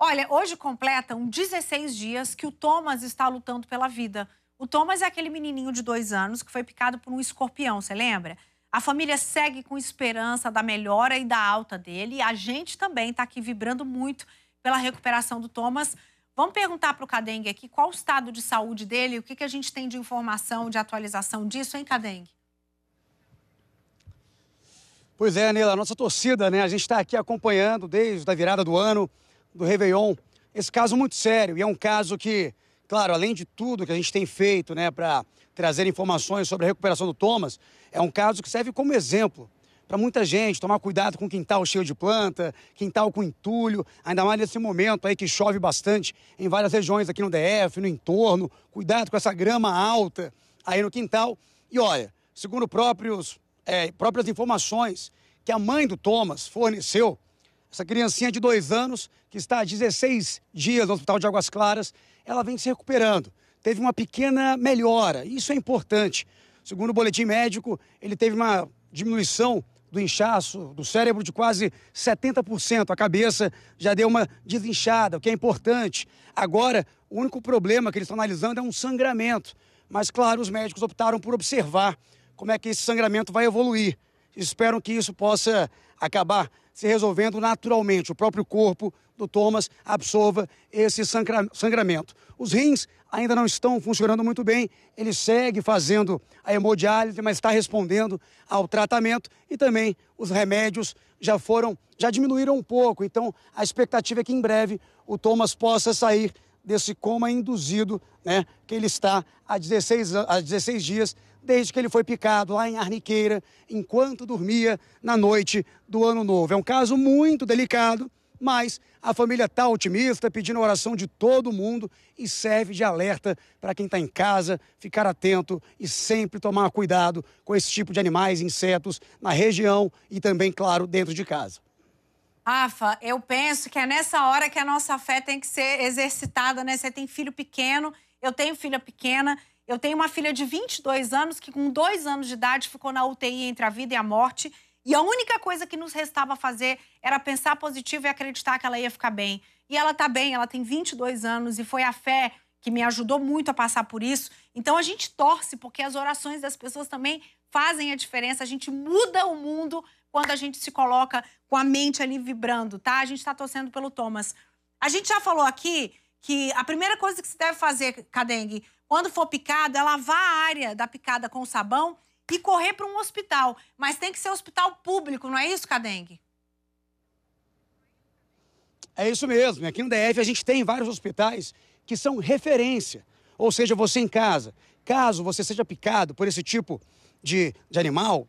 Olha, hoje completam 16 dias que o Thomas está lutando pela vida. O Thomas é aquele menininho de dois anos que foi picado por um escorpião, você lembra? A família segue com esperança da melhora e da alta dele. E a gente também está aqui vibrando muito pela recuperação do Thomas. Vamos perguntar para o Cadengue aqui qual o estado de saúde dele, o que, que a gente tem de informação, de atualização disso, hein, Cadengue? Pois é, Nila, a nossa torcida, né? A gente está aqui acompanhando desde a virada do ano do Réveillon. Esse caso muito sério e é um caso que, claro, além de tudo que a gente tem feito né, para trazer informações sobre a recuperação do Thomas, é um caso que serve como exemplo para muita gente tomar cuidado com quintal tá cheio de planta, quintal tá com entulho, ainda mais nesse momento aí que chove bastante em várias regiões aqui no DF, no entorno. Cuidado com essa grama alta aí no quintal. E olha, segundo próprios, é, próprias informações que a mãe do Thomas forneceu, essa criancinha de dois anos, que está há 16 dias no Hospital de Águas Claras, ela vem se recuperando. Teve uma pequena melhora, isso é importante. Segundo o boletim médico, ele teve uma diminuição do inchaço do cérebro de quase 70%. A cabeça já deu uma desinchada, o que é importante. Agora, o único problema que eles estão analisando é um sangramento. Mas, claro, os médicos optaram por observar como é que esse sangramento vai evoluir. Esperam que isso possa acabar se resolvendo naturalmente. O próprio corpo do Thomas absorva esse sangramento. Os rins ainda não estão funcionando muito bem, ele segue fazendo a hemodiálise, mas está respondendo ao tratamento e também os remédios já foram, já diminuíram um pouco. Então a expectativa é que em breve o Thomas possa sair desse coma induzido, né, que ele está há 16, há 16 dias, desde que ele foi picado lá em Arniqueira, enquanto dormia na noite do Ano Novo. É um caso muito delicado, mas a família está otimista, pedindo a oração de todo mundo e serve de alerta para quem está em casa ficar atento e sempre tomar cuidado com esse tipo de animais, insetos na região e também, claro, dentro de casa. Rafa, eu penso que é nessa hora que a nossa fé tem que ser exercitada, né? Você tem filho pequeno, eu tenho filha pequena, eu tenho uma filha de 22 anos que, com dois anos de idade, ficou na UTI entre a vida e a morte. E a única coisa que nos restava fazer era pensar positivo e acreditar que ela ia ficar bem. E ela tá bem, ela tem 22 anos e foi a fé que me ajudou muito a passar por isso. Então a gente torce, porque as orações das pessoas também fazem a diferença. A gente muda o mundo quando a gente se coloca com a mente ali vibrando, tá? A gente está torcendo pelo Thomas. A gente já falou aqui que a primeira coisa que se deve fazer, Cadengue, quando for picado, é lavar a área da picada com sabão e correr para um hospital. Mas tem que ser hospital público, não é isso, Cadengue? É isso mesmo. Aqui no DF a gente tem vários hospitais que são referência. Ou seja, você em casa, caso você seja picado por esse tipo de, de animal,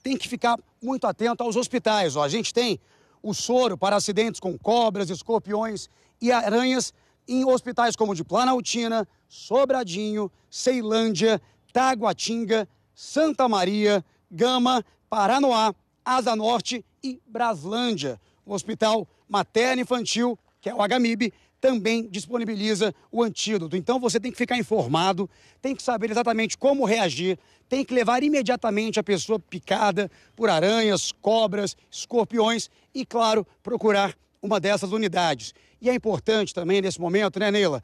tem que ficar muito atento aos hospitais. Ó. A gente tem o soro para acidentes com cobras, escorpiões e aranhas em hospitais como de Planaltina, Sobradinho, Ceilândia, Taguatinga, Santa Maria, Gama, Paranoá, Asa Norte e Braslândia. O Hospital Materno Infantil que é o HMIB, também disponibiliza o antídoto. Então você tem que ficar informado, tem que saber exatamente como reagir, tem que levar imediatamente a pessoa picada por aranhas, cobras, escorpiões e, claro, procurar uma dessas unidades. E é importante também nesse momento, né, Neila,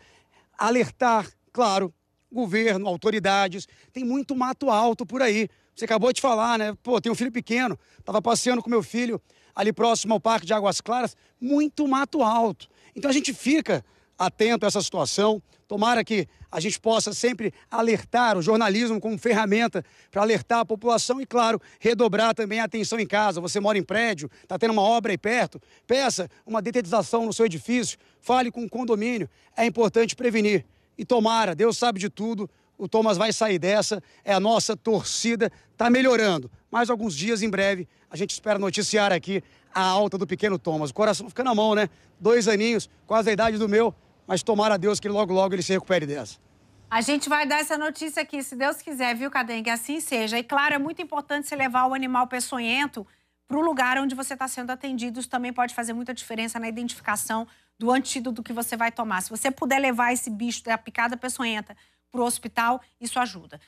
alertar, claro, governo, autoridades, tem muito mato alto por aí. Você acabou de falar, né? Pô, tem um filho pequeno, estava passeando com meu filho ali próximo ao Parque de Águas Claras, muito mato alto. Então a gente fica atento a essa situação. Tomara que a gente possa sempre alertar o jornalismo como ferramenta para alertar a população e, claro, redobrar também a atenção em casa. Você mora em prédio, está tendo uma obra aí perto, peça uma detetização no seu edifício, fale com o condomínio. É importante prevenir. E tomara, Deus sabe de tudo, o Thomas vai sair dessa, é a nossa torcida, está melhorando. Mais alguns dias em breve, a gente espera noticiar aqui a alta do pequeno Thomas. O coração fica na mão, né? Dois aninhos, quase a idade do meu, mas tomara a Deus que logo, logo ele se recupere dessa. A gente vai dar essa notícia aqui, se Deus quiser, viu, Cadengue? Assim seja. E claro, é muito importante você levar o animal peçonhento para o lugar onde você está sendo atendido. Isso também pode fazer muita diferença na identificação do antídoto que você vai tomar. Se você puder levar esse bicho da picada peçonhenta para o hospital, isso ajuda.